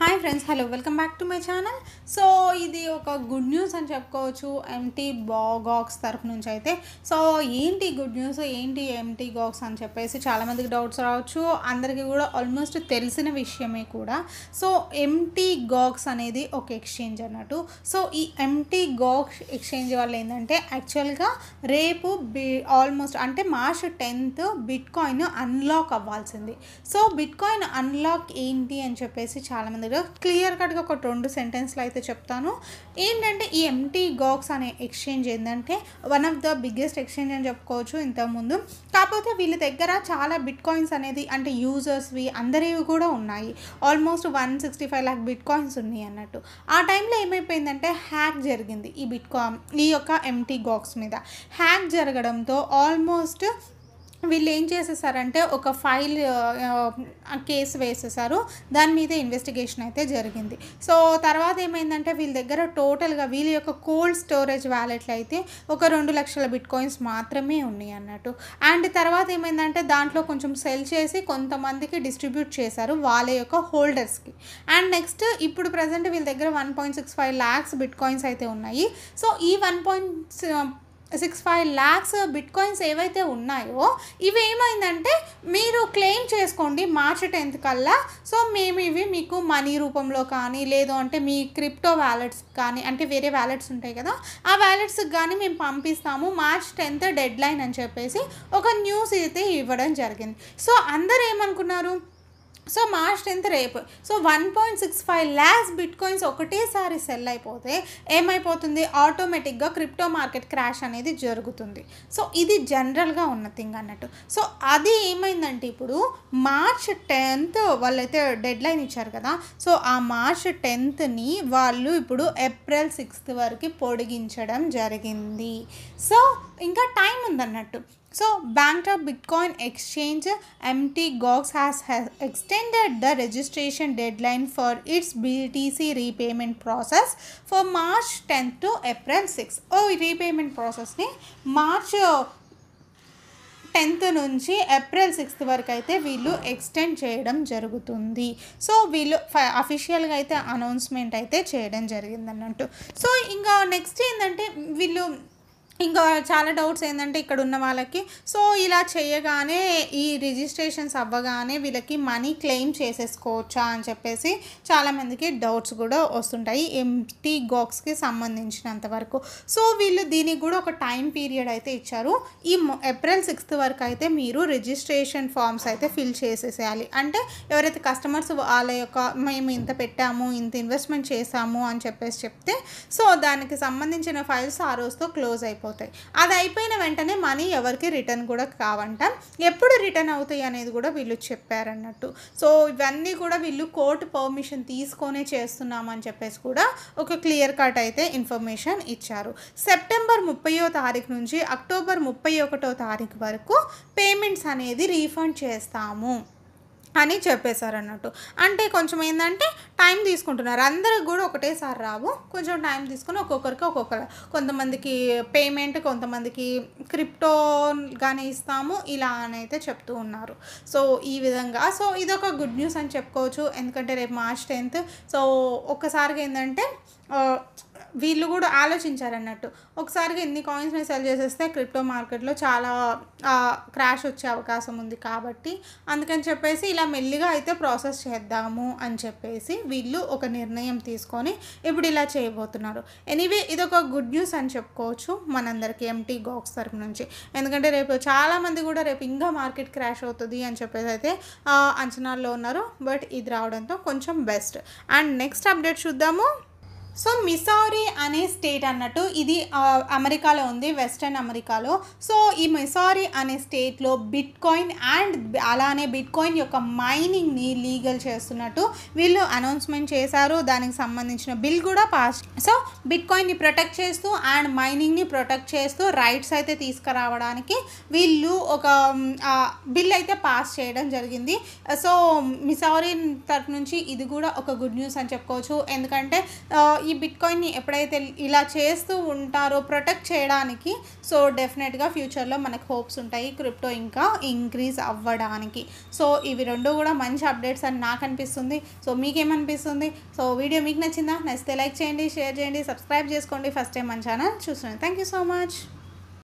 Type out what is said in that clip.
Hi friends hello welcome back to my channel so ఇది ఒక good news అని చెప్పుకోవచ్చు ఎంటీ బాగాక్స్ తరఫు నుంచి అయితే సో ఏంటి గుడ్ న్యూస్ ఏంటి ఎంటీ గాక్స్ అని చెప్పేసి చాలామందికి డౌట్స్ రావచ్చు అందరికీ కూడా ఆల్మోస్ట్ తెలిసిన విషయమే కూడా సో ఎంటీ గాక్స్ అనేది ఒక ఎక్స్చేంజ్ అన్నట్టు సో ఈ ఎంటీ గాక్స్ ఎక్స్చేంజ్ వల్ల ఏంటంటే యాక్చువల్గా రేపు బి ఆల్మోస్ట్ అంటే మార్చ్ టెన్త్ బిట్కాయిన్ అన్లాక్ అవ్వాల్సింది సో బిట్కాయిన్ అన్లాక్ ఏంటి అని చెప్పేసి చాలామంది అందులో క్లియర్ కట్గా ఒక రెండు సెంటెన్స్లు అయితే చెప్తాను ఏంటంటే ఈ ఎంటీ గాక్స్ అనే ఎక్స్చేంజ్ ఏంటంటే one of the biggest exchange అని చెప్పుకోవచ్చు ఇంతకుముందు కాకపోతే వీళ్ళ దగ్గర చాలా బిట్ కాయిన్స్ అనేది అంటే యూజర్స్వి అందరివి కూడా ఉన్నాయి almost one sixty five lakh bitcoins ఉన్నాయి అన్నట్టు ఆ టైంలో ఏమైపోయిందంటే హ్యాక్ జరిగింది ఈ బిట్ కాయిన్ ఈ యొక్క ఎంటీ గాక్స్ మీద హ్యాక్ జరగడంతో ఆల్మోస్ట్ వీళ్ళు ఏం చేసేసారంటే ఒక ఫైల్ కేసు వేసేసారు దాని మీద ఇన్వెస్టిగేషన్ అయితే జరిగింది సో తర్వాత ఏమైందంటే వీళ్ళ దగ్గర టోటల్గా వీళ్ళ యొక్క కోల్డ్ స్టోరేజ్ వ్యాలెట్లు అయితే ఒక రెండు లక్షల బిట్ కాయిన్స్ మాత్రమే ఉన్నాయి అన్నట్టు అండ్ తర్వాత ఏమైందంటే దాంట్లో కొంచెం సెల్ చేసి కొంతమందికి డిస్ట్రిబ్యూట్ చేశారు వాళ్ళ యొక్క హోల్డర్స్కి అండ్ నెక్స్ట్ ఇప్పుడు ప్రజెంట్ వీళ్ళ దగ్గర one point six five lakhs bitcoins అయితే ఉన్నాయి సో ఈ one points six five lakhs bitcoins ఏవైతే ఉన్నాయో ఇవి ఏమైందంటే మీరు క్లెయిమ్ చేసుకోండి మార్చ్ టెన్త్ కల్లా సో మేము ఇవి మీకు మనీ రూపంలో కానీ లేదు అంటే మీ క్రిప్టో వ్యాలెట్స్ కానీ అంటే వేరే వ్యాలెట్స్ ఉంటాయి కదా ఆ వ్యాలెట్స్కి కానీ మేము పంపిస్తాము మార్చ్ టెన్త్ డెడ్ లైన్ అని చెప్పేసి ఒక న్యూస్ అయితే ఇవ్వడం జరిగింది సో అందరు ఏమనుకున్నారు సో మార్చ్ టెన్త్ రేపు so one point six five lakhs bitcoins ఒకటేసారి సెల్ అయిపోతే ఏమైపోతుంది ఆటోమేటిక్గా క్రిప్టో మార్కెట్ క్రాష్ అనేది జరుగుతుంది సో ఇది జనరల్గా ఉన్న థింగ్ అన్నట్టు సో అది ఏమైందంటే ఇప్పుడు మార్చ్ టెన్త్ వాళ్ళైతే డెడ్ లైన్ ఇచ్చారు కదా సో ఆ మార్చ్ టెన్త్ని వాళ్ళు ఇప్పుడు ఏప్రిల్ సిక్స్త్ వరకు పొడిగించడం జరిగింది సో ఇంకా టైం ఉందన్నట్టు So, Bangkok Bitcoin Exchange MTGOX has, has extended the registration deadline for its BTC repayment process for March 10th to April 6th. Oh, repayment process ni March tenth నుంచి April sixth వరకు అయితే వీళ్ళు extend చేయడం జరుగుతుంది so వీళ్ళు అఫీషియల్గా అయితే announcement అయితే చేయడం జరిగింది అన్నట్టు సో ఇంకా నెక్స్ట్ ఏంటంటే వీళ్ళు ఇంకా చాలా డౌట్స్ ఏంటంటే ఇక్కడ ఉన్న వాళ్ళకి సో ఇలా చేయగానే ఈ రిజిస్ట్రేషన్స్ అవ్వగానే వీళ్ళకి మనీ క్లెయిమ్ చేసేసుకోవచ్చా అని చెప్పేసి చాలామందికి డౌట్స్ కూడా వస్తుంటాయి ఎంటీ గాక్స్కి సంబంధించినంత వరకు సో వీళ్ళు దీనికి కూడా ఒక టైం పీరియడ్ అయితే ఇచ్చారు ఈ ఏప్రిల్ సిక్స్త్ వరకు అయితే మీరు రిజిస్ట్రేషన్ ఫామ్స్ అయితే ఫిల్ చేసేసేయాలి అంటే ఎవరైతే కస్టమర్స్ వాళ్ళ యొక్క మేము ఇంత పెట్టాము ఇంత ఇన్వెస్ట్మెంట్ చేసాము అని చెప్పేసి చెప్తే సో దానికి సంబంధించిన ఫైల్స్ ఆ రోజుతో క్లోజ్ అయిపోతుంది అయిపోతాయి అది అయిపోయిన వెంటనే మనీ ఎవరికి రిటర్న్ కూడా కావంట ఎప్పుడు రిటర్న్ అవుతాయి అనేది కూడా వీళ్ళు చెప్పారన్నట్టు సో ఇవన్నీ కూడా వీళ్ళు కోర్టు పర్మిషన్ తీసుకొనే చేస్తున్నామని చెప్పేసి కూడా ఒక క్లియర్ కట్ అయితే ఇన్ఫర్మేషన్ ఇచ్చారు సెప్టెంబర్ ముప్పయో తారీఖు నుంచి అక్టోబర్ ముప్పై ఒకటో తారీఖు వరకు పేమెంట్స్ అనేది రీఫండ్ చేస్తాము అని చెప్పేశారు అన్నట్టు అంటే కొంచెం ఏంటంటే టైం తీసుకుంటున్నారు అందరికి కూడా ఒకటేసారి రావు కొంచెం టైం తీసుకుని ఒక్కొక్కరికి ఒక్కొక్కరు కొంతమందికి పేమెంట్ కొంతమందికి క్రిప్టో కానీ ఇస్తాము ఇలా అని అయితే చెప్తూ ఉన్నారు సో ఈ విధంగా సో ఇదొక గుడ్ న్యూస్ అని చెప్పుకోవచ్చు ఎందుకంటే రేపు మార్చ్ టెన్త్ సో ఒక్కసారిగా ఏంటంటే వీళ్ళు కూడా ఆలోచించారన్నట్టు ఒకసారిగా ఇన్ని కాయిన్స్ని సెల్ చేసేస్తే క్రిప్టో మార్కెట్లో చాలా క్రాష్ వచ్చే అవకాశం ఉంది కాబట్టి అందుకని చెప్పేసి ఇలా మెల్లిగా అయితే ప్రాసెస్ చేద్దాము అని చెప్పేసి వీళ్ళు ఒక నిర్ణయం తీసుకొని ఇప్పుడు ఇలా చేయబోతున్నారు ఎనీవే ఇది ఒక గుడ్ న్యూస్ అని చెప్పుకోవచ్చు మనందరికీ ఎంటీ గోక్స్ తరపు నుంచి ఎందుకంటే రేపు చాలామంది కూడా రేపు ఇంకా మార్కెట్ క్రాష్ అవుతుంది అని చెప్పేసి అయితే అంచనాల్లో ఉన్నారు బట్ ఇది రావడంతో కొంచెం బెస్ట్ అండ్ నెక్స్ట్ అప్డేట్ చూద్దాము సో మిసౌరీ అనే స్టేట్ అన్నట్టు ఇది అమెరికాలో ఉంది వెస్టర్న్ అమెరికాలో సో ఈ మిసౌరీ అనే స్టేట్లో బిట్ కాయిన్ అండ్ అలానే బిట్ కాయిన్ యొక్క మైనింగ్ని లీగల్ చేస్తున్నట్టు వీళ్ళు అనౌన్స్మెంట్ చేశారు దానికి సంబంధించిన బిల్ కూడా పాస్ సో బిట్ కాయిన్ని ప్రొటెక్ట్ చేస్తూ అండ్ మైనింగ్ని ప్రొటెక్ట్ చేస్తూ రైట్స్ అయితే తీసుకురావడానికి వీళ్ళు ఒక బిల్ అయితే పాస్ చేయడం జరిగింది సో మిసౌరీ తరఫు నుంచి ఇది కూడా ఒక గుడ్ న్యూస్ అని చెప్పుకోవచ్చు ఎందుకంటే ఈ బిట్కాయిన్ని ఎప్పుడైతే ఇలా చేస్తూ ఉంటారో ప్రొటెక్ట్ చేయడానికి సో డెఫినెట్గా ఫ్యూచర్లో మనకు హోప్స్ ఉంటాయి క్రిప్టో ఇంకా ఇంక్రీజ్ అవ్వడానికి సో ఇవి రెండు కూడా మంచి అప్డేట్స్ అని నాకు అనిపిస్తుంది సో మీకేమనిపిస్తుంది సో వీడియో మీకు నచ్చిందా నచ్చితే లైక్ చేయండి షేర్ చేయండి సబ్స్క్రైబ్ చేసుకోండి ఫస్ట్ టైం మన ఛానల్ చూస్తున్నాను థ్యాంక్ యూ సో మచ్